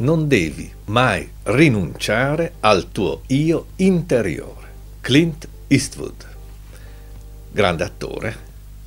non devi mai rinunciare al tuo io interiore. Clint Eastwood, grande attore,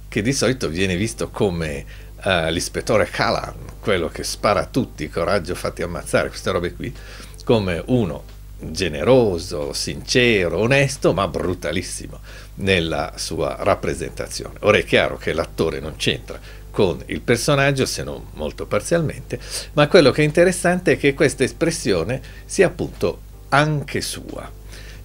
che di solito viene visto come uh, l'ispettore Callan, quello che spara a tutti, coraggio fatti ammazzare, queste robe qui, come uno generoso, sincero, onesto, ma brutalissimo nella sua rappresentazione. Ora è chiaro che l'attore non c'entra con il personaggio, se non molto parzialmente, ma quello che è interessante è che questa espressione sia appunto anche sua,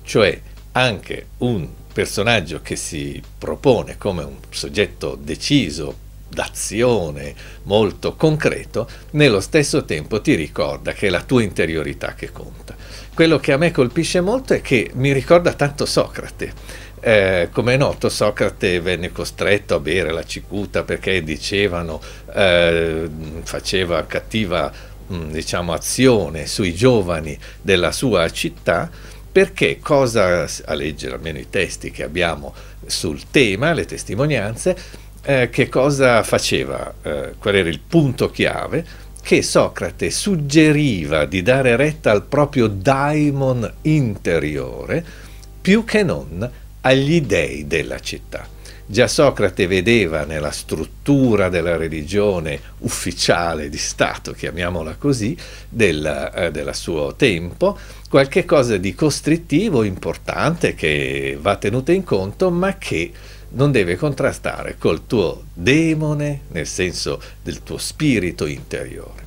cioè anche un personaggio che si propone come un soggetto deciso, d'azione molto concreto, nello stesso tempo ti ricorda che è la tua interiorità che conta. Quello che a me colpisce molto è che mi ricorda tanto Socrate. Eh, come è noto, Socrate venne costretto a bere la cicuta perché dicevano eh, faceva cattiva mm, diciamo, azione sui giovani della sua città perché cosa, a leggere almeno i testi che abbiamo sul tema, le testimonianze, eh, che cosa faceva? Eh, qual era il punto chiave? Che Socrate suggeriva di dare retta al proprio daimon interiore più che non agli dei della città. Già Socrate vedeva nella struttura della religione ufficiale di Stato, chiamiamola così, del, eh, del suo tempo, qualche cosa di costrittivo importante che va tenuto in conto, ma che non deve contrastare col tuo demone, nel senso del tuo spirito interiore.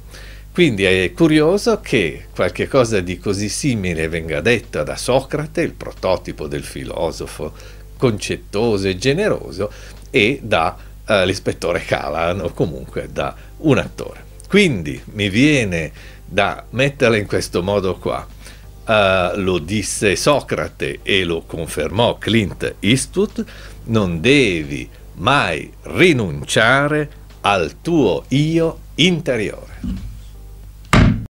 Quindi è curioso che qualche cosa di così simile venga detta da Socrate, il prototipo del filosofo concettoso e generoso, e dall'ispettore eh, Calan o comunque da un attore. Quindi mi viene da metterla in questo modo qua. Eh, lo disse Socrate e lo confermò Clint Eastwood, non devi mai rinunciare al tuo io interiore.